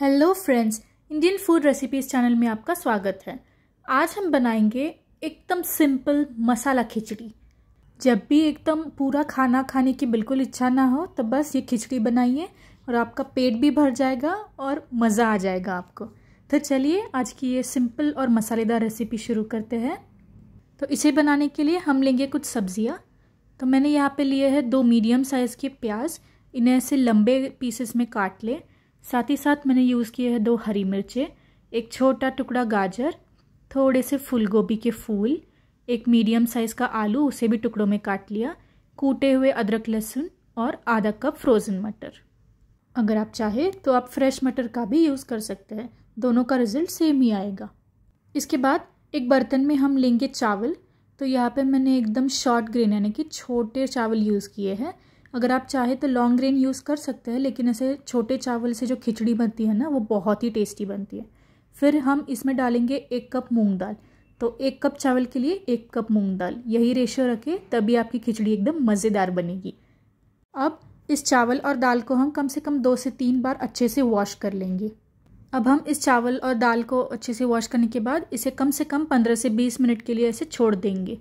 hello friends Indian food recipes channel में आपका स्वागत है आज हम बनाएंगे एकदम सिंपल मसाला खिचड़ी जब भी एकदम पूरा खाना खाने की बिल्कुल इच्छा ना हो तो बस ये खिचड़ी बनाइए और आपका पेट भी भर जाएगा और मज़ा आ जाएगा आपको तो चलिए आज की ये सिंपल और मसालेदार रेसिपी शुरू करते हैं तो इसे बनाने के लिए हम लेंगे कुछ सब्ज़ियाँ तो मैंने यहाँ पे लिए है दो मीडियम साइज़ के प्याज इन्हें ऐसे लंबे पीसेस में काट लें साथ ही साथ मैंने यूज़ किए हैं दो हरी मिर्चें एक छोटा टुकड़ा गाजर थोड़े से फूल गोभी के फूल एक मीडियम साइज़ का आलू उसे भी टुकड़ों में काट लिया कूटे हुए अदरक लहसुन और आधा कप फ्रोज़न मटर अगर आप चाहें तो आप फ्रेश मटर का भी यूज़ कर सकते हैं दोनों का रिज़ल्ट सेम ही आएगा इसके बाद एक बर्तन में हम लेंगे चावल तो यहाँ पर मैंने एकदम शॉर्ट ग्रेन यानी कि छोटे चावल यूज़ किए हैं अगर आप चाहे तो लॉन्ग ग्रेन यूज़ कर सकते हैं लेकिन ऐसे छोटे चावल से जो खिचड़ी बनती है ना वो बहुत ही टेस्टी बनती है फिर हम इसमें डालेंगे एक कप मूंग दाल तो एक कप चावल के लिए एक कप मूंग दाल यही रेशियो रखें तभी आपकी खिचड़ी एकदम मज़ेदार बनेगी अब इस चावल और दाल को हम कम से कम दो से तीन बार अच्छे से वॉश कर लेंगे अब हम इस चावल और दाल को अच्छे से वॉश करने के बाद इसे कम से कम पंद्रह से बीस मिनट के लिए ऐसे छोड़ देंगे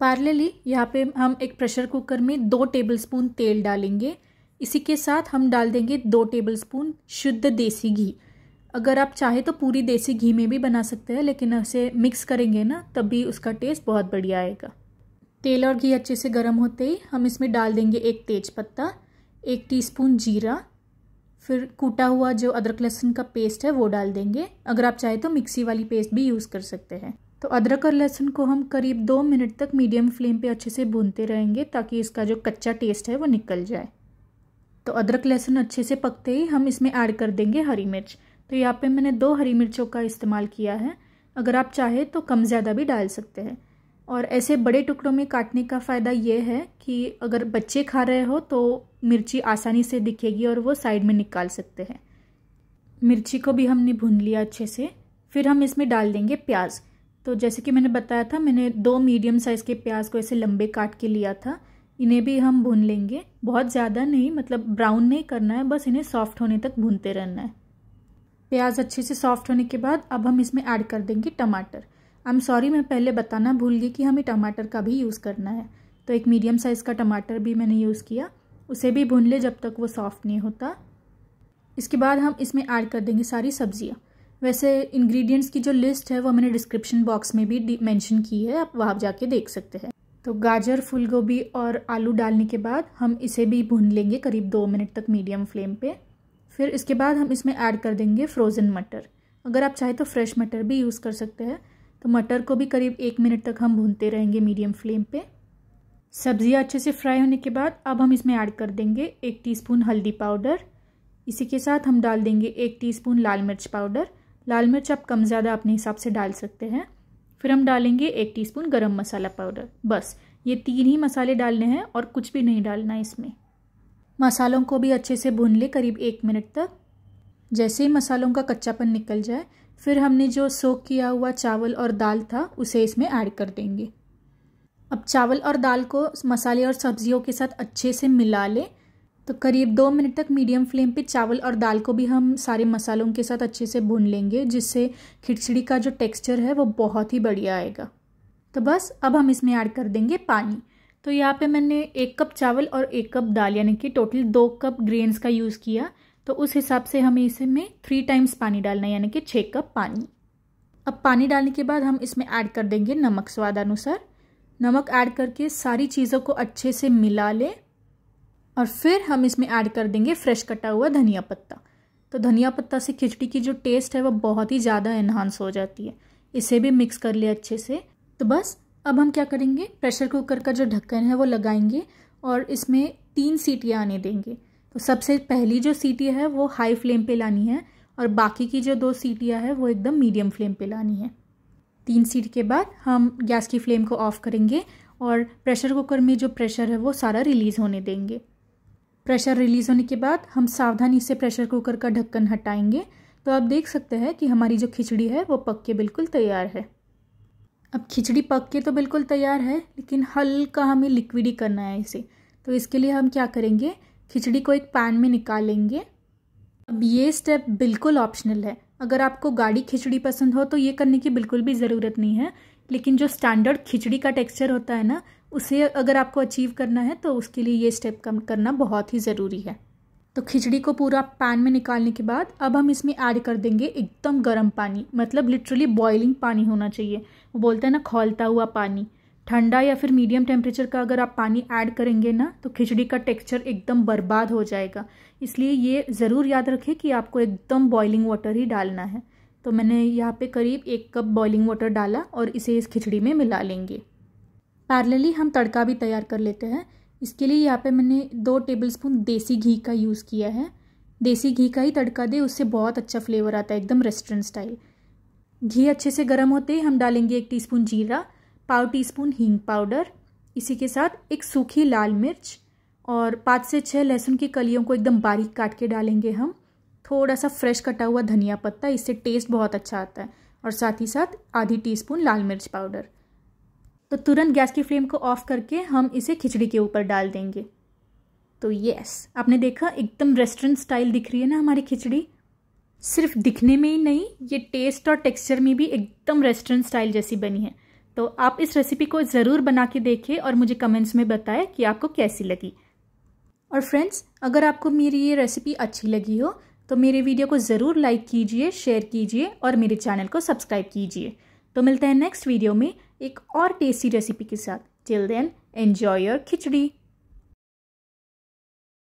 पार्लेली यहाँ पे हम एक प्रेशर कुकर में दो टेबलस्पून तेल डालेंगे इसी के साथ हम डाल देंगे दो टेबलस्पून शुद्ध देसी घी अगर आप चाहे तो पूरी देसी घी में भी बना सकते हैं लेकिन उसे मिक्स करेंगे ना तब भी उसका टेस्ट बहुत बढ़िया आएगा तेल और घी अच्छे से गर्म होते ही हम इसमें डाल देंगे एक तेज पत्ता एक टीस्पून जीरा फिर कूटा हुआ जो अदरक लहसुन का पेस्ट है वो डाल देंगे अगर आप चाहे तो मिक्सी वाली पेस्ट भी यूज़ कर सकते हैं तो अदरक और लहसुन को हम करीब दो मिनट तक मीडियम फ्लेम पे अच्छे से भूनते रहेंगे ताकि इसका जो कच्चा टेस्ट है वो निकल जाए तो अदरक लहसुन अच्छे से पकते ही हम इसमें ऐड कर देंगे हरी मिर्च तो यहाँ पे मैंने दो हरी मिर्चों का इस्तेमाल किया है अगर आप चाहें तो कम ज़्यादा भी डाल सकते हैं और ऐसे बड़े टुकड़ों में काटने का फ़ायदा ये है कि अगर बच्चे खा रहे हो तो मिर्ची आसानी से दिखेगी और वो साइड में निकाल सकते हैं मिर्ची को भी हमने भून लिया अच्छे से फिर हम इसमें डाल देंगे प्याज़ तो जैसे कि मैंने बताया था मैंने दो मीडियम साइज़ के प्याज को ऐसे लंबे काट के लिया था इन्हें भी हम भून लेंगे बहुत ज़्यादा नहीं मतलब ब्राउन नहीं करना है बस इन्हें सॉफ्ट होने तक भूनते रहना है प्याज अच्छे से सॉफ्ट होने के बाद अब हम इसमें ऐड कर देंगे टमाटर आई एम सॉरी मैं पहले बताना भूल गई कि हमें टमाटर का भी यूज़ करना है तो एक मीडियम साइज़ का टमाटर भी मैंने यूज़ किया उसे भी भून ले जब तक वो सॉफ्ट नहीं होता इसके बाद हम इसमें ऐड कर देंगे सारी सब्जियाँ वैसे इंग्रेडिएंट्स की जो लिस्ट है वो मैंने डिस्क्रिप्शन बॉक्स में भी मेंशन की है आप वहाँ जाके देख सकते हैं तो गाजर फूलगोभी गोभी और आलू डालने के बाद हम इसे भी भून लेंगे करीब दो मिनट तक मीडियम फ्लेम पे फिर इसके बाद हम इसमें ऐड कर देंगे फ्रोज़न मटर अगर आप चाहे तो फ्रेश मटर भी यूज़ कर सकते हैं तो मटर को भी करीब एक मिनट तक हम भूनते रहेंगे मीडियम फ्लेम पर सब्ज़ियाँ अच्छे से फ्राई होने के बाद अब हम इसमें ऐड कर देंगे एक टी हल्दी पाउडर इसी के साथ हम डाल देंगे एक टी लाल मिर्च पाउडर लाल मिर्च आप कम ज़्यादा अपने हिसाब से डाल सकते हैं फिर हम डालेंगे एक टीस्पून गरम मसाला पाउडर बस ये तीन ही मसाले डालने हैं और कुछ भी नहीं डालना इसमें मसालों को भी अच्छे से भून ले करीब एक मिनट तक जैसे ही मसालों का कच्चापन निकल जाए फिर हमने जो सोख किया हुआ चावल और दाल था उसे इसमें ऐड कर देंगे अब चावल और दाल को मसाले और सब्जियों के साथ अच्छे से मिला लें तो करीब दो मिनट तक मीडियम फ्लेम पे चावल और दाल को भी हम सारे मसालों के साथ अच्छे से भून लेंगे जिससे खिचड़ी का जो टेक्सचर है वो बहुत ही बढ़िया आएगा तो बस अब हम इसमें ऐड कर देंगे पानी तो यहाँ पे मैंने एक कप चावल और एक कप दाल यानी कि टोटल दो कप ग्रेन्स का यूज़ किया तो उस हिसाब से हमें इसमें थ्री टाइम्स पानी डालना है यानी कि छः कप पानी अब पानी डालने के बाद हम इसमें ऐड कर देंगे नमक स्वादानुसार नमक ऐड करके सारी चीज़ों को अच्छे से मिला लें और फिर हम इसमें ऐड कर देंगे फ्रेश कटा हुआ धनिया पत्ता तो धनिया पत्ता से खिचड़ी की जो टेस्ट है वो बहुत ही ज़्यादा इन्हांस हो जाती है इसे भी मिक्स कर लिया अच्छे से तो बस अब हम क्या करेंगे प्रेशर कुकर का जो ढक्कन है वो लगाएंगे और इसमें तीन सीटियाँ आने देंगे तो सबसे पहली जो सीटी है वो हाई फ्लेम पे लानी है और बाकी की जो दो सीटियाँ है वो एकदम मीडियम फ्लेम पे लानी है तीन सीट के बाद हम गैस की फ्लेम को ऑफ़ करेंगे और प्रेशर कुकर में जो प्रेशर है वो सारा रिलीज़ होने देंगे प्रेशर रिलीज़ होने के बाद हम सावधानी से प्रेशर कुकर का ढक्कन हटाएंगे तो आप देख सकते हैं कि हमारी जो खिचड़ी है वो पक के बिल्कुल तैयार है अब खिचड़ी पक के तो बिल्कुल तैयार है लेकिन हल्का हमें लिक्विड ही करना है इसे तो इसके लिए हम क्या करेंगे खिचड़ी को एक पैन में निकालेंगे अब ये स्टेप बिल्कुल ऑप्शनल है अगर आपको गाढ़ी खिचड़ी पसंद हो तो ये करने की बिल्कुल भी ज़रूरत नहीं है लेकिन जो स्टैंडर्ड खिचड़ी का टेक्सचर होता है ना उसे अगर आपको अचीव करना है तो उसके लिए ये स्टेप कम करना बहुत ही ज़रूरी है तो खिचड़ी को पूरा पैन में निकालने के बाद अब हम इसमें ऐड कर देंगे एकदम गर्म पानी मतलब लिटरली बॉइलिंग पानी होना चाहिए वो बोलते हैं ना खोलता हुआ पानी ठंडा या फिर मीडियम टेम्परेचर का अगर आप पानी ऐड करेंगे ना तो खिचड़ी का टेक्सचर एकदम बर्बाद हो जाएगा इसलिए ये ज़रूर याद रखें कि आपको एकदम बॉइलिंग वाटर ही डालना है तो मैंने यहाँ पे करीब एक कप बॉइलिंग वाटर डाला और इसे इस खिचड़ी में मिला लेंगे पैरेलली हम तड़का भी तैयार कर लेते हैं इसके लिए यहाँ पे मैंने दो टेबलस्पून देसी घी का यूज़ किया है देसी घी का ही तड़का दे उससे बहुत अच्छा फ्लेवर आता है एकदम रेस्टोरेंट स्टाइल घी अच्छे से गर्म होते ही हम डालेंगे एक टी जीरा पाव स्पून हींग पाउडर इसी के साथ एक सूखी लाल मिर्च और पाँच से छः लहसुन की कलियों को एकदम बारीक काट के डालेंगे हम थोड़ा सा फ्रेश कटा हुआ धनिया पत्ता इससे टेस्ट बहुत अच्छा आता है और साथ ही साथ आधी टीस्पून लाल मिर्च पाउडर तो तुरंत गैस की फ्लेम को ऑफ करके हम इसे खिचड़ी के ऊपर डाल देंगे तो यस आपने देखा एकदम रेस्टोरेंट स्टाइल दिख रही है ना हमारी खिचड़ी सिर्फ दिखने में ही नहीं ये टेस्ट और टेक्सचर में भी एकदम रेस्टोरेंट स्टाइल जैसी बनी है तो आप इस रेसिपी को ज़रूर बना के देखें और मुझे कमेंट्स में बताएं कि आपको कैसी लगी और फ्रेंड्स अगर आपको मेरी ये रेसिपी अच्छी लगी हो तो मेरे वीडियो को ज़रूर लाइक कीजिए शेयर कीजिए और मेरे चैनल को सब्सक्राइब कीजिए तो मिलते हैं नेक्स्ट वीडियो में एक और टेस्टी रेसिपी के साथ till then enjoy your khichdi